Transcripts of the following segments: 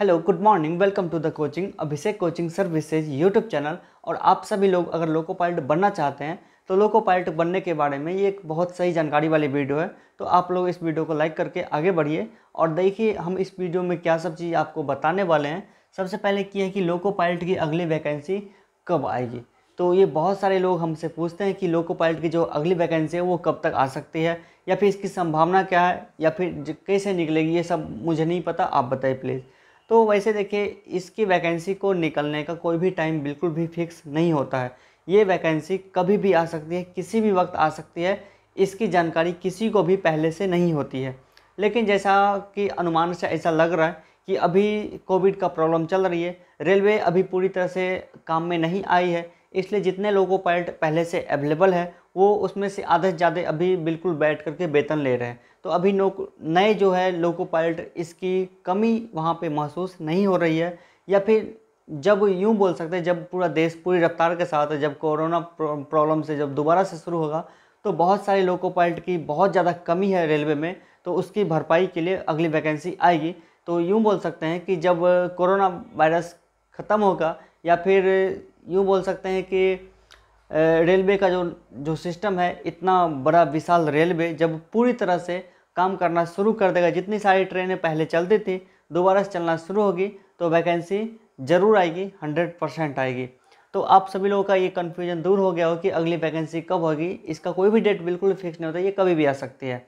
hello good morning welcome to the coaching Abhishek coaching services YouTube channel और आप सभी लोग अगर लोको पायलट बनना चाहते हैं तो लोको पायलट बनने के बारे में ये एक बहुत सही जानकारी वाली वीडियो है तो आप लोग इस वीडियो को लाइक करके आगे बढ़िए और देखिए हम इस वीडियो में क्या सब चीज़ आपको बताने वाले हैं सबसे पहले की है कि लोको पायलट की अगली वैकेंसी कब आएगी तो ये बहुत सारे लोग हमसे पूछते हैं कि लोको पायलट की जो अगली वैकेंसी है वो कब तक आ सकती है या फिर इसकी संभावना क्या है या फिर कैसे निकलेगी ये सब मुझे नहीं पता आप बताइए प्लीज़ तो वैसे देखिए इसकी वैकेंसी को निकलने का कोई भी टाइम बिल्कुल भी फिक्स नहीं होता है ये वैकेंसी कभी भी आ सकती है किसी भी वक्त आ सकती है इसकी जानकारी किसी को भी पहले से नहीं होती है लेकिन जैसा कि अनुमान से ऐसा लग रहा है कि अभी कोविड का प्रॉब्लम चल रही है रेलवे अभी पूरी तरह से काम में नहीं आई है इसलिए जितने लोगों पायलट पहले से अवेलेबल है वो उसमें से आधे से ज़्यादा अभी बिल्कुल बैठ करके वेतन ले रहे हैं तो अभी नो नए जो है लोको पायलट इसकी कमी वहाँ पे महसूस नहीं हो रही है या फिर जब यूँ बोल सकते हैं जब पूरा देश पूरी रफ्तार के साथ जब कोरोना प्रॉब्लम से जब दोबारा से शुरू होगा तो बहुत सारे लोको पायलट की बहुत ज़्यादा कमी है रेलवे में तो उसकी भरपाई के लिए अगली वैकेंसी आएगी तो यूँ बोल सकते हैं कि जब कोरोना वायरस ख़त्म होगा या फिर यूँ बोल सकते हैं कि रेलवे का जो जो सिस्टम है इतना बड़ा विशाल रेलवे जब पूरी तरह से काम करना शुरू कर देगा जितनी सारी ट्रेनें पहले चलती थी दोबारा से चलना शुरू होगी तो वैकेंसी ज़रूर आएगी हंड्रेड परसेंट आएगी तो आप सभी लोगों का ये कन्फ्यूजन दूर हो गया हो कि अगली वैकेंसी कब होगी इसका कोई भी डेट बिल्कुल फिक्स नहीं होता ये कभी भी आ सकती है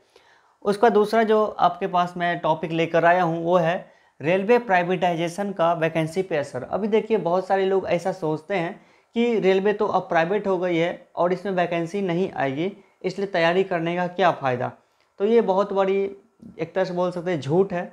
उसका दूसरा जो आपके पास मैं टॉपिक लेकर आया हूँ वो है रेलवे प्राइवेटाइजेशन का वैकेंसी पे असर अभी देखिए बहुत सारे लोग ऐसा सोचते हैं कि रेलवे तो अब प्राइवेट हो गई है और इसमें वैकेंसी नहीं आएगी इसलिए तैयारी करने का क्या फ़ायदा तो ये बहुत बड़ी एक तरह से बोल सकते हैं झूठ है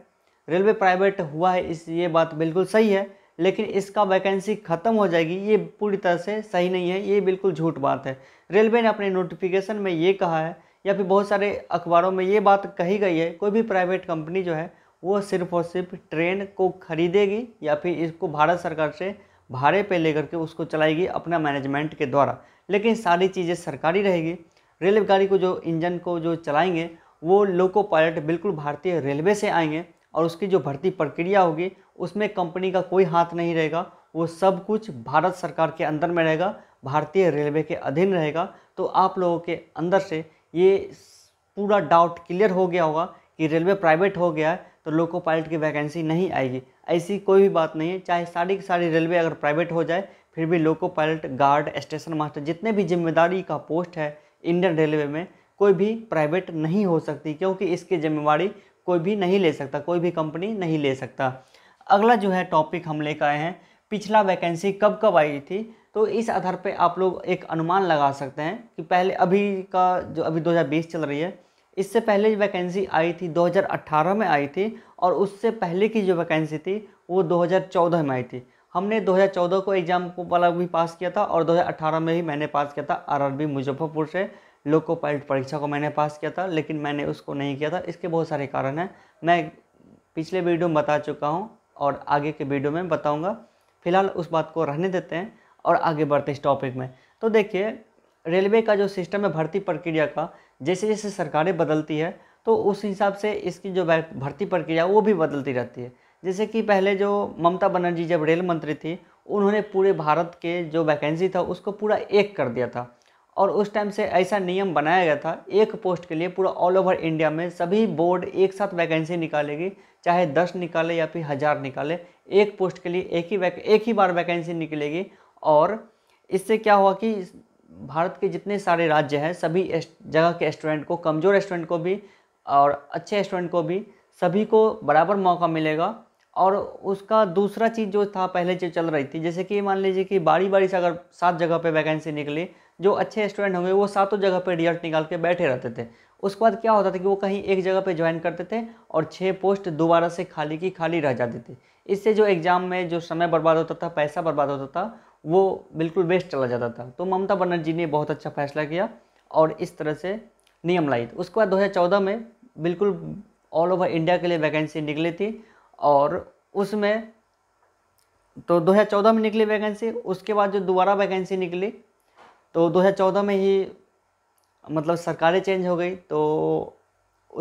रेलवे प्राइवेट हुआ है इस ये बात बिल्कुल सही है लेकिन इसका वैकेंसी ख़त्म हो जाएगी ये पूरी तरह से सही नहीं है ये बिल्कुल झूठ बात है रेलवे ने अपने नोटिफिकेशन में ये कहा है या फिर बहुत सारे अखबारों में ये बात कही गई है कोई भी प्राइवेट कंपनी जो है वो सिर्फ और सिर्फ ट्रेन को खरीदेगी या फिर इसको भारत सरकार से भाड़े पे लेकर के उसको चलाएगी अपना मैनेजमेंट के द्वारा लेकिन सारी चीज़ें सरकारी रहेगी रेलगाड़ी को जो इंजन को जो चलाएंगे वो लोको पायलट बिल्कुल भारतीय रेलवे से आएंगे और उसकी जो भर्ती प्रक्रिया होगी उसमें कंपनी का कोई हाथ नहीं रहेगा वो सब कुछ भारत सरकार के अंदर में रहेगा भारतीय रेलवे के अधीन रहेगा तो आप लोगों के अंदर से ये पूरा डाउट क्लियर हो गया होगा कि रेलवे प्राइवेट हो गया है तो लोको पायलट की वैकेंसी नहीं आएगी ऐसी कोई भी बात नहीं है चाहे सारी की सारी रेलवे अगर प्राइवेट हो जाए फिर भी loco pilot guard station master जितने भी जिम्मेदारी का पोस्ट है इंडियन रेलवे में कोई भी प्राइवेट नहीं हो सकती क्योंकि इसकी जिम्मेवारी कोई भी नहीं ले सकता कोई भी कंपनी नहीं ले सकता अगला जो है टॉपिक हम लेकर आए हैं पिछला वैकेंसी कब कब आई थी तो इस आधार पे आप लोग एक अनुमान लगा सकते हैं कि पहले अभी का जो अभी 2020 चल रही है इससे पहले वैकेंसी आई थी 2018 में आई थी और उससे पहले की जो वैकेंसी थी वो 2014 में आई थी हमने 2014 को एग्ज़ाम को वाला भी पास किया था और 2018 में ही मैंने पास किया था आरआरबी मुजफ्फरपुर से लोको पायलट परीक्षा को मैंने पास किया था लेकिन मैंने उसको नहीं किया था इसके बहुत सारे कारण हैं मैं पिछले वीडियो में बता चुका हूँ और आगे के वीडियो में बताऊँगा फिलहाल उस बात को रहने देते हैं और आगे बढ़ते इस टॉपिक में तो देखिए रेलवे का जो सिस्टम है भर्ती प्रक्रिया का जैसे जैसे सरकारें बदलती है तो उस हिसाब से इसकी जो भर्ती प्रक्रिया वो भी बदलती रहती है जैसे कि पहले जो ममता बनर्जी जब रेल मंत्री थी उन्होंने पूरे भारत के जो वैकेंसी था उसको पूरा एक कर दिया था और उस टाइम से ऐसा नियम बनाया गया था एक पोस्ट के लिए पूरा ऑल ओवर इंडिया में सभी बोर्ड एक साथ वैकेंसी निकालेगी चाहे दस निकाले या फिर हज़ार निकाले एक पोस्ट के लिए एक ही वैक एक ही बार वैकेंसी निकलेगी और इससे क्या हुआ कि भारत के जितने सारे राज्य हैं सभी जगह के स्टूडेंट को कमज़ोर स्टूडेंट को भी और अच्छे स्टूडेंट को भी सभी को बराबर मौका मिलेगा और उसका दूसरा चीज़ जो था पहले जो चल रही थी जैसे कि मान लीजिए कि बारी बारी से अगर सात जगह पे वैकेंसी निकली जो अच्छे स्टूडेंट होंगे वो सातों जगह पे रिजल्ट निकाल के बैठे रहते थे उसके बाद क्या होता था कि वो कहीं एक जगह पे ज्वाइन करते थे और छः पोस्ट दोबारा से खाली की खाली रह जाती थी इससे जो एग्ज़ाम में जो समय बर्बाद होता था पैसा बर्बाद होता था वो बिल्कुल वेस्ट चला जाता था तो ममता बनर्जी ने बहुत अच्छा फैसला किया और इस तरह से नियम लाई उसके बाद 2014 में बिल्कुल ऑल ओवर इंडिया के लिए वैकेंसी निकली थी और उसमें तो 2014 में निकली वैकेंसी उसके बाद जो दोबारा वैकेंसी निकली तो 2014 में ही मतलब सरकारें चेंज हो गई तो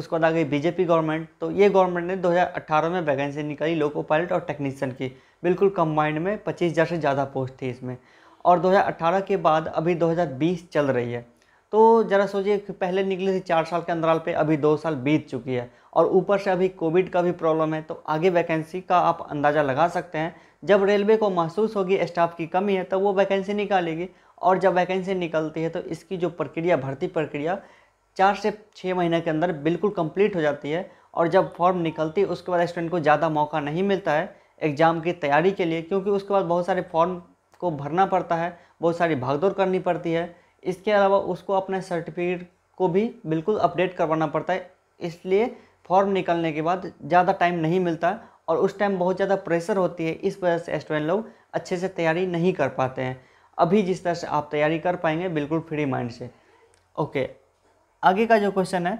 उसके बाद आ गई बीजेपी गवर्नमेंट तो ये गवर्नमेंट ने 2018 में वैकेंसी निकाली लोको पायलट और टेक्नीशियन की बिल्कुल कम्बाइंड में 25000 से ज़्यादा पोस्ट थी इसमें और 2018 के बाद अभी 2020 चल रही है तो ज़रा सोचिए कि पहले निकली थी चार साल के अंतराल पे अभी दो साल बीत चुकी है और ऊपर से अभी कोविड का भी प्रॉब्लम है तो आगे वैकेंसी का आप अंदाज़ा लगा सकते हैं जब रेलवे को महसूस होगी स्टाफ की कमी है तब तो वो वैकेंसी निकालेगी और जब वैकेंसी निकलती है तो इसकी जो प्रक्रिया भर्ती प्रक्रिया चार से छः महीने के अंदर बिल्कुल कंप्लीट हो जाती है और जब फॉर्म निकलती है उसके बाद स्टूडेंट को ज़्यादा मौका नहीं मिलता है एग्ज़ाम की तैयारी के लिए क्योंकि उसके बाद बहुत सारे फॉर्म को भरना पड़ता है बहुत सारी भागदौड़ करनी पड़ती है इसके अलावा उसको अपने सर्टिफिकेट को भी बिल्कुल अपडेट करवाना पड़ता है इसलिए फॉर्म निकलने के बाद ज़्यादा टाइम नहीं मिलता और उस टाइम बहुत ज़्यादा प्रेशर होती है इस वजह से स्टूडेंट लोग अच्छे से तैयारी नहीं कर पाते हैं अभी जिस तरह से आप तैयारी कर पाएंगे बिल्कुल फ्री माइंड से ओके आगे का जो क्वेश्चन है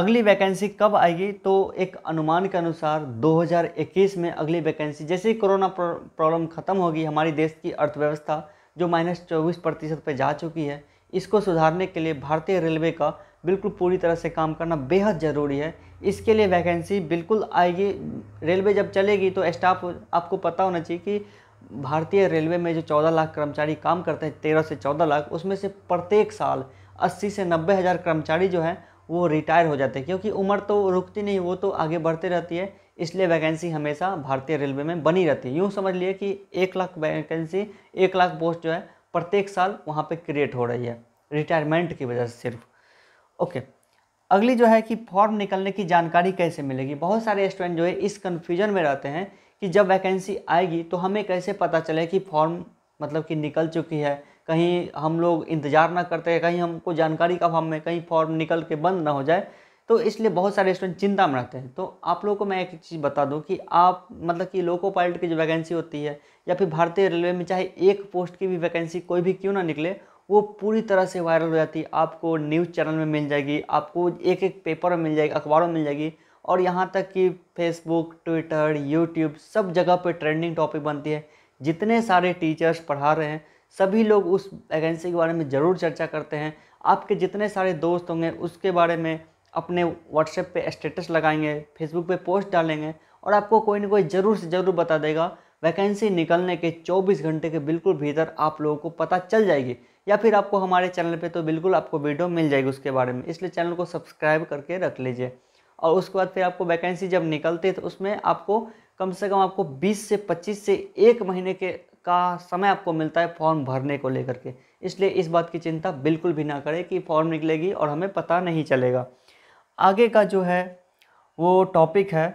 अगली वैकेंसी कब आएगी तो एक अनुमान के अनुसार 2021 में अगली वैकेंसी जैसे ही कोरोना प्रॉब्लम ख़त्म होगी हमारी देश की अर्थव्यवस्था जो माइनस चौबीस प्रतिशत पर जा चुकी है इसको सुधारने के लिए भारतीय रेलवे का बिल्कुल पूरी तरह से काम करना बेहद ज़रूरी है इसके लिए वैकेंसी बिल्कुल आएगी रेलवे जब चलेगी तो स्टाफ आपको पता होना चाहिए कि भारतीय रेलवे में जो 14 लाख कर्मचारी काम करते हैं 13 से 14 लाख उसमें से प्रत्येक साल 80 से नब्बे हज़ार कर्मचारी जो हैं वो रिटायर हो जाते हैं क्योंकि उम्र तो रुकती नहीं वो तो आगे बढ़ते रहती है इसलिए वैकेंसी हमेशा भारतीय रेलवे में बनी रहती है यूँ समझ लिए कि एक लाख वैकेंसी एक लाख पोस्ट जो है प्रत्येक साल वहाँ पर क्रिएट हो रही है रिटायरमेंट की वजह से सिर्फ ओके अगली जो है कि फॉर्म निकलने की जानकारी कैसे मिलेगी बहुत सारे स्टूडेंट जो है इस कन्फ्यूजन में रहते हैं कि जब वैकेंसी आएगी तो हमें कैसे पता चले कि फॉर्म मतलब कि निकल चुकी है कहीं हम लोग इंतज़ार ना करते कहीं हमको जानकारी का फॉर्म में कहीं फॉर्म निकल के बंद ना हो जाए तो इसलिए बहुत सारे स्टूडेंट चिंता में रहते हैं तो आप लोगों को मैं एक चीज़ बता दूं कि आप मतलब कि लोको पायलट की जो वैकेंसी होती है या फिर भारतीय रेलवे में चाहे एक पोस्ट की भी वैकेंसी कोई भी क्यों ना निकले वो पूरी तरह से वायरल हो जाती है आपको न्यूज़ चैनल में मिल जाएगी आपको एक एक पेपर में मिल जाएगी अखबारों में मिल जाएगी और यहाँ तक कि फेसबुक ट्विटर यूट्यूब सब जगह पर ट्रेंडिंग टॉपिक बनती है जितने सारे टीचर्स पढ़ा रहे हैं सभी लोग उस वैकेंसी के बारे में ज़रूर चर्चा करते हैं आपके जितने सारे दोस्त होंगे उसके बारे में अपने व्हाट्सएप पे स्टेटस लगाएंगे फेसबुक पे पोस्ट डालेंगे और आपको कोई ना कोई ज़रूर से ज़रूर बता देगा वैकेंसी निकलने के 24 घंटे के बिल्कुल भीतर आप लोगों को पता चल जाएगी या फिर आपको हमारे चैनल पे तो बिल्कुल आपको वीडियो मिल जाएगी उसके बारे में इसलिए चैनल को सब्सक्राइब करके रख लीजिए और उसके बाद फिर आपको वैकेंसी जब निकलती है तो उसमें आपको कम से कम आपको 20 से 25 से एक महीने के का समय आपको मिलता है फॉर्म भरने को लेकर के इसलिए इस बात की चिंता बिल्कुल भी ना करें कि फॉर्म निकलेगी और हमें पता नहीं चलेगा आगे का जो है वो टॉपिक है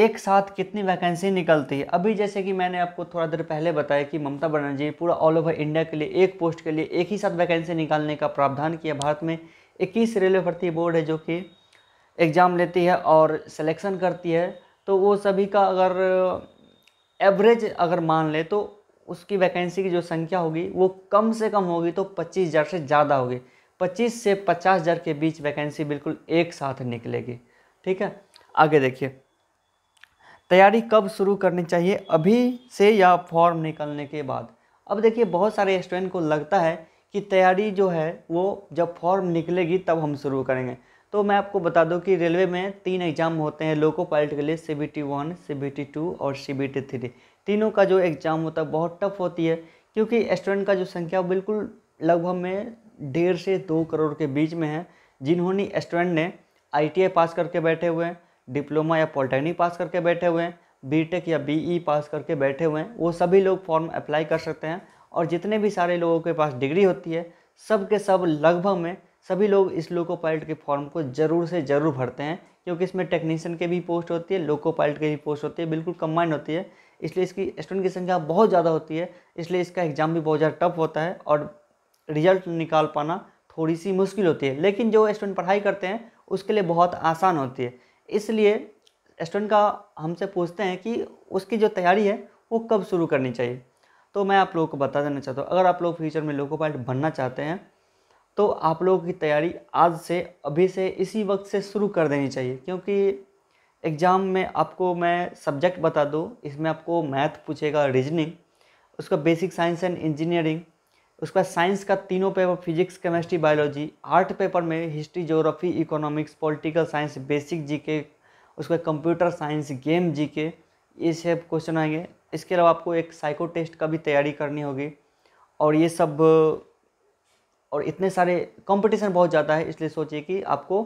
एक साथ कितनी वैकेंसी निकलती है अभी जैसे कि मैंने आपको थोड़ा देर पहले बताया कि ममता बनर्जी पूरा ऑल ओवर इंडिया के लिए एक पोस्ट के लिए एक ही साथ वैकेंसी निकालने का प्रावधान किया भारत में इक्कीस रेलवे भर्ती बोर्ड है जो कि एग्ज़ाम लेती है और सिलेक्शन करती है तो वो सभी का अगर एवरेज अगर मान ले तो उसकी वैकेंसी की जो संख्या होगी वो कम से कम होगी तो पच्चीस हज़ार से ज़्यादा होगी पच्चीस से पचास हज़ार के बीच वैकेंसी बिल्कुल एक साथ निकलेगी ठीक है आगे देखिए तैयारी कब शुरू करनी चाहिए अभी से या फॉर्म निकलने के बाद अब देखिए बहुत सारे स्टूडेंट को लगता है कि तैयारी जो है वो जब फॉर्म निकलेगी तब हम शुरू करेंगे तो मैं आपको बता दूं कि रेलवे में तीन एग्ज़ाम होते हैं लोको पायलट के लिए C B T one C B T two और सी बी टी थ्री तीनों का जो एग्ज़ाम होता है बहुत टफ होती है क्योंकि स्टूडेंट का जो संख्या बिल्कुल लगभग में डेढ़ से दो करोड़ के बीच में है जिन्होंने स्टूडेंट ने आई पास करके बैठे हुए हैं डिप्लोमा या पॉलिटेक्निक पास करके बैठे हुए हैं बीटेक या बीई e पास करके बैठे हुए हैं वो सभी लोग फॉर्म अप्लाई कर सकते हैं और जितने भी सारे लोगों के पास डिग्री होती है सब के सब लगभग में सभी लोग इस लोको पायलट के फॉर्म को ज़रूर से ज़रूर भरते हैं क्योंकि इसमें टेक्नीशियन के भी पोस्ट होती है लोको पायलट के भी पोस्ट होती है बिल्कुल कम्बाइंड होती है इसलिए इसकी स्टूडेंट की संख्या बहुत ज़्यादा होती है इसलिए इसका एग्ज़ाम भी बहुत ज़्यादा टफ होता है और रिजल्ट निकाल पाना थोड़ी सी मुश्किल होती है लेकिन जो स्टूडेंट पढ़ाई करते हैं उसके लिए बहुत आसान होती है इसलिए स्टूडेंट का हमसे पूछते हैं कि उसकी जो तैयारी है वो कब शुरू करनी चाहिए तो मैं आप लोगों को बता देना चाहता हूँ अगर आप लोग फ्यूचर में लोको पायलट बनना चाहते हैं तो आप लोगों की तैयारी आज से अभी से इसी वक्त से शुरू कर देनी चाहिए क्योंकि एग्ज़ाम में आपको मैं सब्जेक्ट बता दूँ इसमें आपको मैथ पूछेगा रीजनिंग उसका बेसिक साइंस एंड इंजीनियरिंग उसके बाद साइंस का तीनों paper physics chemistry biology art paper में history geography economics political science basic GK उसके बाद कंप्यूटर साइंस गेम जीके ये सब क्वेश्चन आएंगे इसके अलावा आपको एक साइको टेस्ट का भी तैयारी करनी होगी और ये सब और इतने सारे कंपटीशन बहुत ज़्यादा है इसलिए सोचिए कि आपको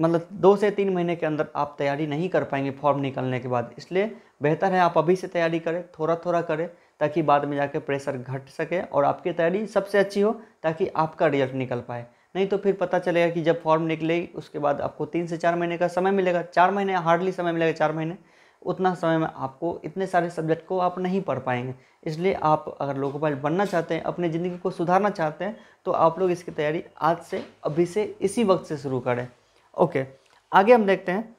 मतलब दो से तीन महीने के अंदर आप तैयारी नहीं कर पाएंगे फॉर्म निकलने के बाद इसलिए बेहतर है आप अभी से तैयारी करें थोड़ा थोड़ा करें ताकि बाद में जाकर प्रेशर घट सके और आपकी तैयारी सबसे अच्छी हो ताकि आपका रिजल्ट निकल पाए नहीं तो फिर पता चलेगा कि जब फॉर्म निकलेगी उसके बाद आपको तीन से चार महीने का समय मिलेगा चार महीने हार्डली समय मिलेगा चार महीने उतना समय में आपको इतने सारे सब्जेक्ट को आप नहीं पढ़ पाएंगे इसलिए आप अगर लोकोपाइल बनना चाहते हैं अपनी ज़िंदगी को सुधारना चाहते हैं तो आप लोग इसकी तैयारी आज से अभी से इसी वक्त से शुरू करें ओके आगे हम देखते हैं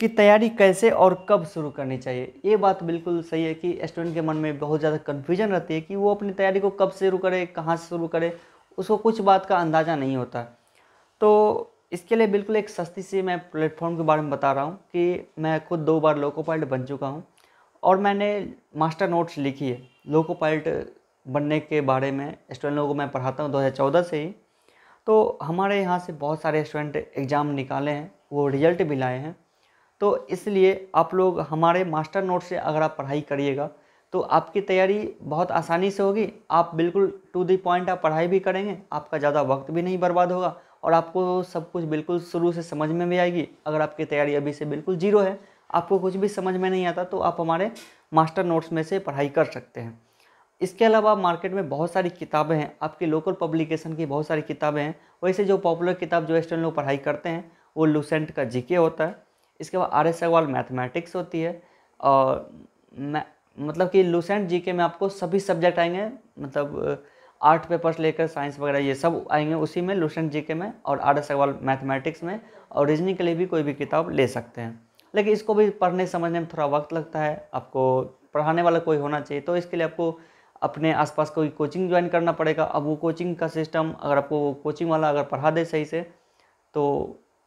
कि तैयारी कैसे और कब शुरू करनी चाहिए ये बात बिल्कुल सही है कि स्टूडेंट के मन में बहुत ज़्यादा कन्फ्यूजन रहती है कि वो अपनी तैयारी को कब शुरू करे कहाँ से शुरू करे उसको कुछ बात का अंदाज़ा नहीं होता तो इसके लिए बिल्कुल एक सस्ती सी मैं प्लेटफॉर्म के बारे में बता रहा हूँ कि मैं खुद दो बार लोको पायलट बन चुका हूँ और मैंने मास्टर नोट्स लिखी है लोको पायलट बनने के बारे में स्टूडेंट लोगों को मैं पढ़ाता हूँ 2014 से ही तो हमारे यहाँ से बहुत सारे स्टूडेंट एग्ज़ाम निकाले हैं वो रिजल्ट भी लाए हैं तो इसलिए आप लोग हमारे मास्टर नोट से अगर आप पढ़ाई करिएगा तो आपकी तैयारी बहुत आसानी से होगी आप बिल्कुल टू दी पॉइंट आप पढ़ाई भी करेंगे आपका ज़्यादा वक्त भी नहीं बर्बाद होगा और आपको सब कुछ बिल्कुल शुरू से समझ में भी आएगी अगर आपकी तैयारी अभी से बिल्कुल जीरो है आपको कुछ भी समझ में नहीं आता तो आप हमारे मास्टर नोट्स में से पढ़ाई कर सकते हैं इसके अलावा मार्केट में बहुत सारी किताबें हैं आपकी लोकल पब्लिकेशन की बहुत सारी किताबें हैं वैसे जो पॉपुलर किताब जो स्टूडेंट लोग पढ़ाई करते हैं वो लूसेंट का जीके होता है इसके बाद आर एस अग्रवाल मैथमेटिक्स होती है और मतलब कि लूसेंट जी के में आपको सभी सब्जेक्ट आएंगे मतलब आर्ट पेपर्स लेकर साइंस वगैरह ये सब आएंगे उसी में लूसेंट जी के में और आर एस अग्रवाल मैथमेटिक्स में और रीजनिंग के लिए भी कोई भी किताब ले सकते हैं लेकिन इसको भी पढ़ने समझने में थोड़ा वक्त लगता है आपको पढ़ाने वाला कोई होना चाहिए तो इसके लिए आपको अपने आसपास कोई कोचिंग ज्वाइन करना पड़ेगा अब वो कोचिंग का सिस्टम अगर आपको कोचिंग वाला अगर पढ़ा दे सही से तो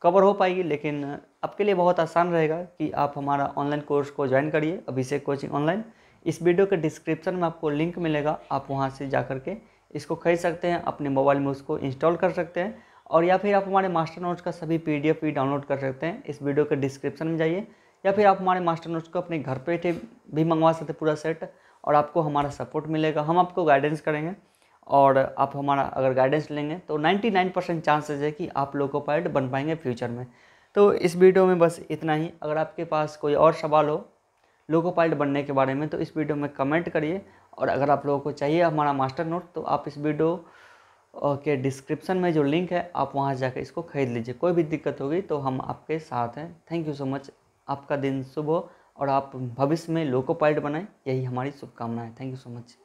कवर हो पाएगी लेकिन आपके लिए बहुत आसान रहेगा कि आप हमारा ऑनलाइन कोर्स को ज्वाइन करिए अभिषेक कोचिंग ऑनलाइन इस वीडियो के डिस्क्रिप्शन में आपको लिंक मिलेगा आप वहाँ से जा कर के इसको खरीद सकते हैं अपने मोबाइल में उसको इंस्टॉल कर सकते हैं और या फिर आप हमारे मास्टर नोट्स का सभी पी भी डाउनलोड कर सकते हैं इस वीडियो के डिस्क्रिप्शन में जाइए या फिर आप हमारे मास्टर नोट्स को अपने घर पर भी मंगवा सकते पूरा सेट और आपको हमारा सपोर्ट मिलेगा हम आपको गाइडेंस करेंगे और आप हमारा अगर गाइडेंस लेंगे तो 99 परसेंट चांसेज है कि आप लोको पायलट बन पाएंगे फ्यूचर में तो इस वीडियो में बस इतना ही अगर आपके पास कोई और सवाल हो लोको पायलट बनने के बारे में तो इस वीडियो में कमेंट करिए और अगर आप लोगों को चाहिए हमारा मास्टर नोट तो आप इस वीडियो के डिस्क्रिप्शन में जो लिंक है आप वहाँ जाकर इसको खरीद लीजिए कोई भी दिक्कत होगी तो हम आपके साथ हैं थैंक यू सो मच आपका दिन शुभ हो और आप भविष्य में लोको पायलट बनाएँ यही हमारी शुभकामनाएँ थैंक यू सो मच